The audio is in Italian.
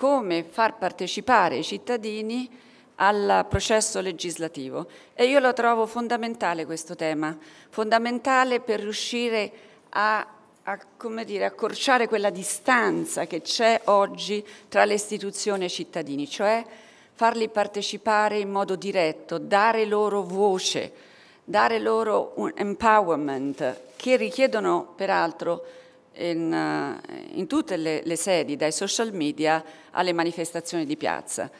come far partecipare i cittadini al processo legislativo e io lo trovo fondamentale questo tema, fondamentale per riuscire a, a come dire, accorciare quella distanza che c'è oggi tra le istituzioni e i cittadini, cioè farli partecipare in modo diretto, dare loro voce, dare loro un empowerment che richiedono peraltro in, eh, in tutte le, le sedi, dai social media alle manifestazioni di piazza.